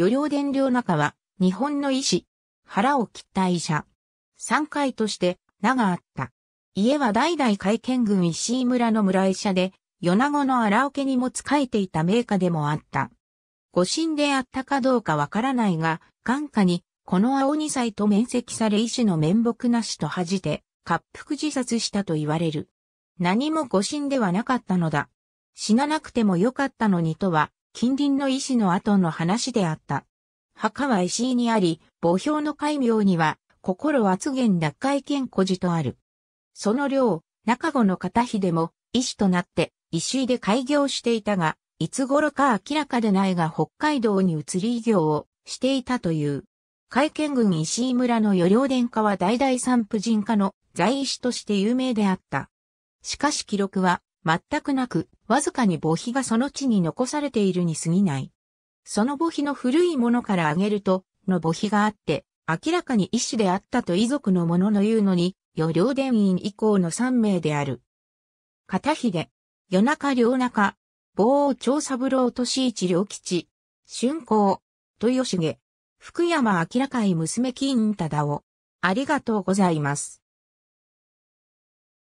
余領伝領中は、日本の医師、腹を切った医者。三回として、名があった。家は代々海見軍石井村の村医者で、米子の荒桶にも仕えていた名家でもあった。誤診であったかどうかわからないが、眼下に、この青二歳と面積され医師の面目なしと恥じて、滑腹自殺したと言われる。何も誤診ではなかったのだ。死ななくてもよかったのにとは、近隣の医師の後の話であった。墓は石井にあり、墓標の戒名には、心圧源脱会兼孤児とある。その寮、中後の片日でも、医師となって、石井で開業していたが、いつ頃か明らかでないが北海道に移り医業をしていたという。海県郡石井村の余領殿下は代々産婦人科の在医師として有名であった。しかし記録は全くなく、わずかに墓碑がその地に残されているに過ぎない。その墓碑の古いものから挙げると、の墓碑があって、明らかに一種であったと遺族の者の言うのに、余領伝院以降の3名である。片秀、夜中両中、坊王長三郎年一良吉、春光、豊重、福山明らかい娘金忠を。ありがとうございます。